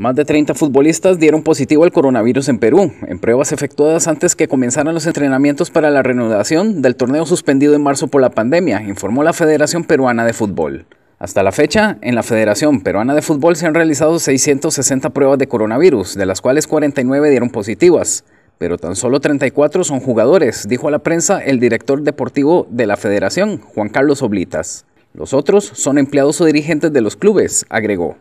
Más de 30 futbolistas dieron positivo al coronavirus en Perú, en pruebas efectuadas antes que comenzaran los entrenamientos para la reanudación del torneo suspendido en marzo por la pandemia, informó la Federación Peruana de Fútbol. Hasta la fecha, en la Federación Peruana de Fútbol se han realizado 660 pruebas de coronavirus, de las cuales 49 dieron positivas, pero tan solo 34 son jugadores, dijo a la prensa el director deportivo de la Federación, Juan Carlos Oblitas. Los otros son empleados o dirigentes de los clubes, agregó.